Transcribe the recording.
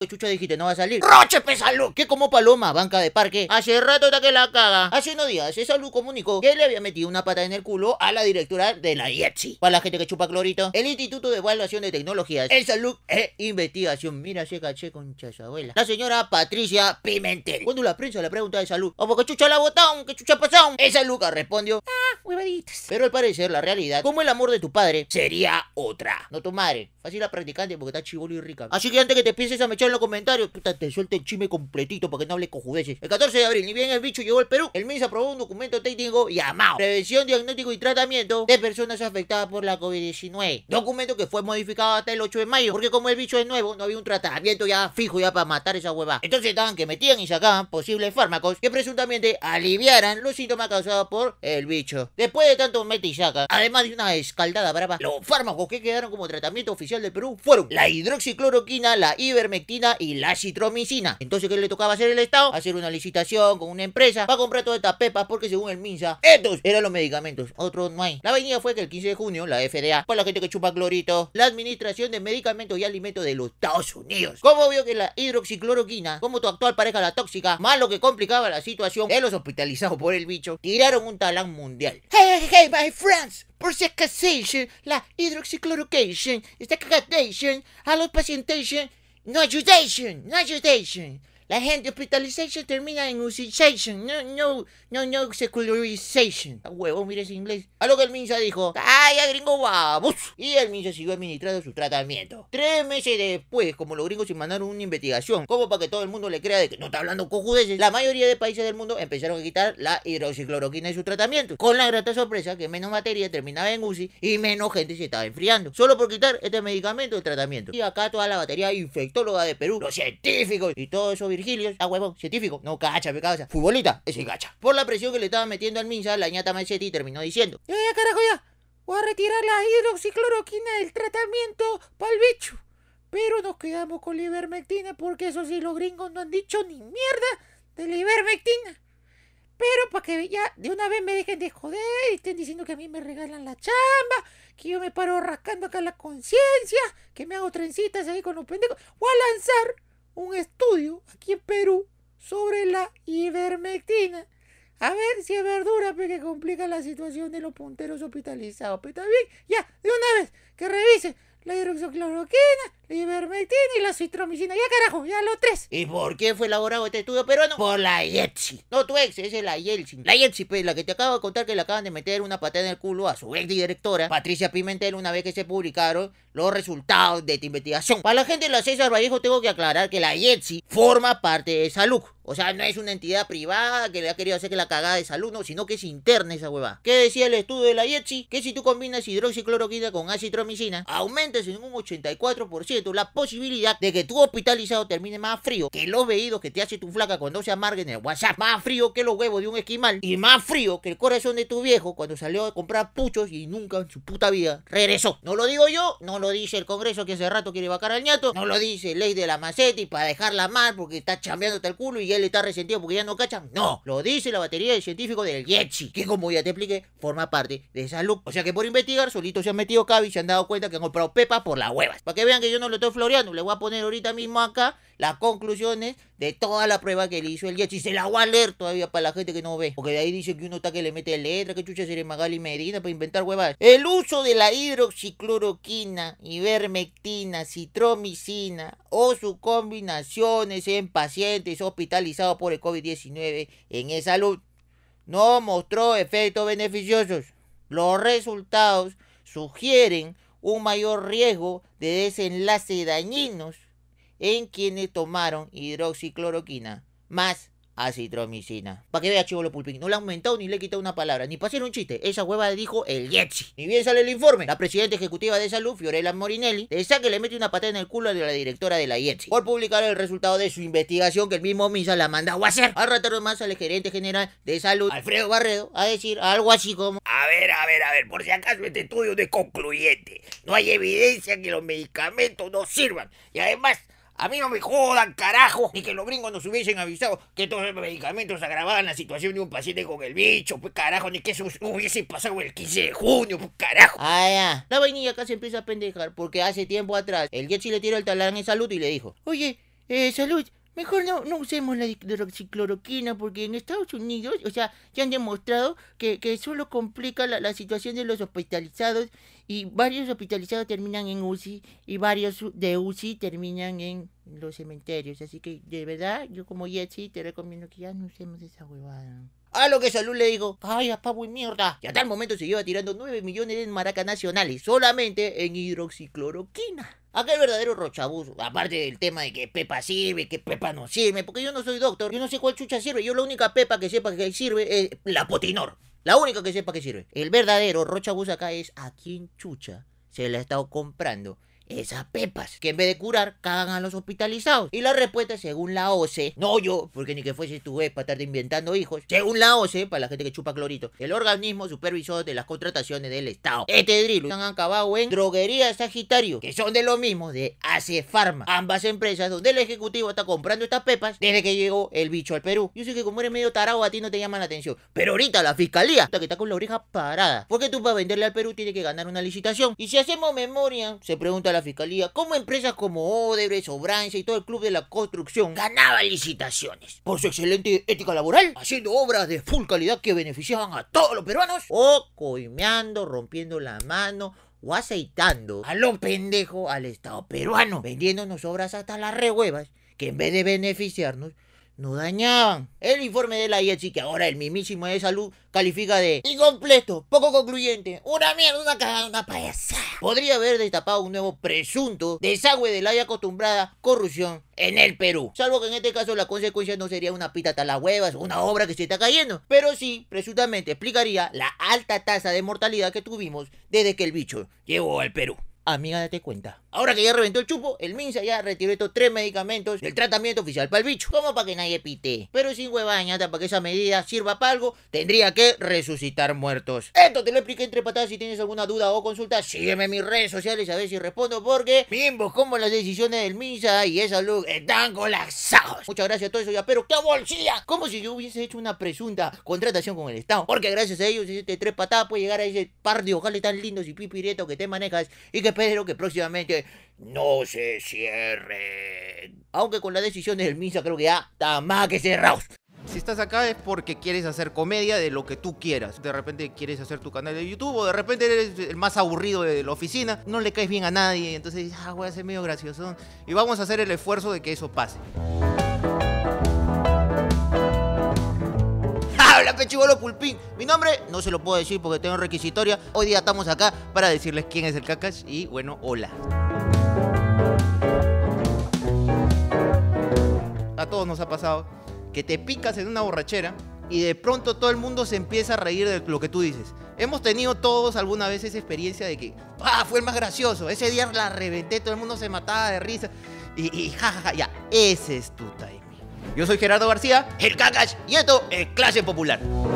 Que Chucha dijiste, no va a salir. ¡Roche, salud Que como paloma, banca de parque? Hace rato está que la caga. Hace unos días, esa luz comunicó que le había metido una pata en el culo a la directora de la IETSI. Para la gente que chupa clorito, el Instituto de Evaluación de Tecnologías, el Salud e Investigación. Mira, se caché con su abuela. La señora Patricia Pimentel. Cuando la prensa le pregunta de salud, ¿o porque chucha la botón? ¿Qué chucha pasón Esa luz respondió, ah, huevaditas. Pero al parecer, la realidad, como el amor de tu padre, sería otra. No tu madre. Fácil la practicante porque está chivolo y rica. Así que antes que te pienses a echar en los comentarios, puta, te suelte el chisme completito para que no hables cojudeces El 14 de abril, ni bien el bicho llegó al Perú, el MINSA aprobó un documento técnico llamado Prevención, Diagnóstico y Tratamiento de Personas Afectadas por la COVID-19. Documento que fue modificado hasta el 8 de mayo, porque como el bicho es nuevo, no había un tratamiento ya fijo ya para matar esa hueva. Entonces estaban que metían y sacaban posibles fármacos que presuntamente aliviaran los síntomas causados por el bicho. Después de tanto mete y saca, además de una escaldada brava, los fármacos que quedaron como tratamiento oficial de Perú fueron la hidroxicloroquina, la ivermectina y la citromicina. Entonces, ¿qué le tocaba hacer el Estado? Hacer una licitación con una empresa para comprar todas estas pepas porque según el MINSA, estos eran los medicamentos, otros no hay. La vainilla fue que el 15 de junio, la FDA, por la gente que chupa clorito, la Administración de Medicamentos y Alimentos de los Estados Unidos. Como vio que la hidroxicloroquina, como tu actual pareja la tóxica, más lo que complicaba la situación de los hospitalizados por el bicho, tiraron un talán mundial. Hey, hey, hey, my friends, por si acaso, la hidroxicloroquina está Accreditation, hallucination, nudulation, nudulation. La gente hospitalization termina en usization, no, no, no, no secularization. A ah, huevo, mire ese inglés. A lo que el Minsa dijo, ¡Calla, gringo, vamos! Y el Minsa siguió administrando su tratamiento. Tres meses después, como los gringos se mandaron una investigación, como para que todo el mundo le crea de que no está hablando con la mayoría de países del mundo empezaron a quitar la hidroxicloroquina de su tratamiento. Con la grata sorpresa que menos materia terminaba en UCI y menos gente se estaba enfriando. Solo por quitar este medicamento de tratamiento. Y acá toda la batería infectóloga de Perú, los científicos y todo eso a huevo, científico. No, cacha, me cacha. Futbolita, ese gacha. Por la presión que le estaba metiendo al Minsa, la ñata Mancetti terminó diciendo: Ya, ya, carajo, ya. Voy a retirar la hidroxicloroquina del tratamiento pa'l bicho. Pero nos quedamos con la ivermectina porque eso sí, los gringos no han dicho ni mierda de la ivermectina. Pero para que ya de una vez me dejen de joder y estén diciendo que a mí me regalan la chamba, que yo me paro rascando acá la conciencia, que me hago trencitas ahí con los pendejos. Voy a lanzar un estudio aquí en Perú sobre la ivermectina. A ver si es verdura porque pues, complica la situación de los punteros hospitalizados. Pero pues, también, ya, de una vez, que revise la hidroxicloroquina, Ivermectina y la citromicina. Ya carajo, ya los tres. ¿Y por qué fue elaborado este estudio pero no Por la Yeltsin. No tu ex, es la Yeltsin. La Yeltsin, pues, la que te acabo de contar que le acaban de meter una patada en el culo a su ex directora, Patricia Pimentel, una vez que se publicaron los resultados de tu investigación. Para la gente de la César Vallejo tengo que aclarar que la Yeltsin forma parte de Salud. O sea, no es una entidad privada que le ha querido hacer que la cagada de salud, no, sino que es interna esa hueva ¿Qué decía el estudio de la Yetsi? Que si tú combinas hidroxicloroquina con acitromicina, Aumentas en un 84% la posibilidad de que tu hospitalizado termine más frío que los veídos que te hace tu flaca cuando se amarga en el WhatsApp, más frío que los huevos de un esquimal y más frío que el corazón de tu viejo cuando salió a comprar puchos y nunca en su puta vida regresó. No lo digo yo, no lo dice el Congreso que hace rato quiere vacar al ñato, no lo dice ley de la maceta y para dejarla mal porque está chambeándote el culo y él está resentido porque ya no cachan. No, lo dice la batería del científico del yeti que como ya te expliqué, forma parte de esa look. O sea que por investigar, solito se han metido cabi y se han dado cuenta que han comprado pepa por las huevas. Para que vean que yo no lo estoy floreando. Le voy a poner ahorita mismo acá las conclusiones de toda la prueba que le hizo el Jets. Y se la voy a leer todavía para la gente que no ve. Porque de ahí dice que uno está que le mete letra, que chucha sería Magali Medina para inventar huevas. El uso de la hidroxicloroquina, ivermectina, citromicina o sus combinaciones en pacientes hospitalizados por el COVID-19 en salud no mostró efectos beneficiosos. Los resultados sugieren un mayor riesgo de desenlace dañinos en quienes tomaron hidroxicloroquina, más acitromicina. Para que vea lo Pulpín, no le ha aumentado ni le ha quitado una palabra, ni para hacer un chiste. Esa hueva dijo el Yetzi. Ni bien sale el informe, la presidenta ejecutiva de salud, Fiorella Morinelli, le que le mete una patada en el culo a la directora de la Yetzi por publicar el resultado de su investigación que el mismo Misa la manda a hacer. Al rato más al gerente general de salud, Alfredo Barredo, a decir algo así como: A ver, a ver, a ver, por si acaso este estudio no es concluyente, no hay evidencia que los medicamentos no sirvan y además a mí no me jodan, carajo. Ni que los gringos nos hubiesen avisado que todos los medicamentos agravaban la situación de un paciente con el bicho, pues carajo. Ni que eso hubiese pasado el 15 de junio, pues carajo. Ah, ya. La vainilla casi empieza a pendejar porque hace tiempo atrás el Jetsi le tiró el talán en salud y le dijo: Oye, eh, salud. Mejor no, no usemos la hidroxicloroquina porque en Estados Unidos, o sea, ya han demostrado que, que solo complica la, la, situación de los hospitalizados y varios hospitalizados terminan en UCI y varios de UCI terminan en los cementerios. Así que de verdad, yo como Yetsi te recomiendo que ya no usemos esa huevada. A lo que Salud le digo, ¡ay, Pablo y mierda! Y hasta tal momento se lleva tirando 9 millones en maracas nacionales solamente en hidroxicloroquina. Acá el verdadero rochabús, aparte del tema de que Pepa sirve, que Pepa no sirve, porque yo no soy doctor, yo no sé cuál chucha sirve, yo la única Pepa que sepa que sirve es la Potinor, la única que sepa que sirve. El verdadero rochabús acá es a quién chucha se la ha estado comprando esas pepas que en vez de curar cagan a los hospitalizados. Y la respuesta según la OCE, no yo, porque ni que fuese tu vez para estarte inventando hijos, según la OCE, para la gente que chupa clorito, el organismo supervisor de las contrataciones del Estado. Este drill han acabado en Droguería Sagitario, que son de lo mismo de Ace Pharma, ambas empresas donde el ejecutivo está comprando estas pepas desde que llegó el bicho al Perú. Yo sé que como eres medio tarado a ti no te llama la atención, pero ahorita la fiscalía hasta que está con la oreja parada, porque tú para venderle al Perú tiene que ganar una licitación. Y si hacemos memoria, se pregunta la fiscalía como empresas como Odebrecht, Obranza y todo el club de la construcción ganaban licitaciones por su excelente ética laboral, haciendo obras de full calidad que beneficiaban a todos los peruanos, o coimeando, rompiendo la mano o aceitando a los pendejos al Estado peruano, vendiéndonos obras hasta las rehuevas que en vez de beneficiarnos no dañaban. El informe de la IEC que ahora el mismísimo de salud califica de incompleto, poco concluyente, una mierda, una cagada, una payasa. Podría haber destapado un nuevo presunto desagüe de la ya acostumbrada corrupción en el Perú. Salvo que en este caso la consecuencia no sería una pita a las huevas, una obra que se está cayendo, pero sí, presuntamente explicaría la alta tasa de mortalidad que tuvimos desde que el bicho llegó al Perú. Amiga, date cuenta. Ahora que ya reventó el chupo, el Minsa ya retiró estos tres medicamentos el tratamiento oficial para el bicho. Como para que nadie pite. Pero sin huevañata, para que esa medida sirva para algo, tendría que resucitar muertos. Esto te lo expliqué entre patadas. Si tienes alguna duda o consulta, sígueme en mis redes sociales a ver si respondo. Porque vimos como las decisiones del Minsa y esa luz están colapsados. Muchas gracias a todos ya pero ¡Qué bolsilla! Como si yo hubiese hecho una presunta contratación con el Estado. Porque gracias a ellos, este tres patadas puede llegar a ese par de ojales tan lindos y pipiretos que te manejas. Y que espero que próximamente no se cierren. Aunque con la decisión del misa creo que ya está más que cerrado Si estás acá es porque quieres hacer comedia de lo que tú quieras. De repente quieres hacer tu canal de YouTube o de repente eres el más aburrido de la oficina, no le caes bien a nadie, entonces dices ah, voy a medio gracioso. Y vamos a hacer el esfuerzo de que eso pase. Hola chivolo Pulpín, mi nombre no se lo puedo decir porque tengo requisitoria. Hoy día estamos acá para decirles quién es el Kakash y bueno, hola. a todos nos ha pasado, que te picas en una borrachera y de pronto todo el mundo se empieza a reír de lo que tú dices. Hemos tenido todos alguna vez esa experiencia de que, ah, fue el más gracioso, ese día la reventé, todo el mundo se mataba de risa y, jajaja, ja, ja, ya, ese es tu timing. Yo soy Gerardo García, el Kakash, y esto es Clase Popular.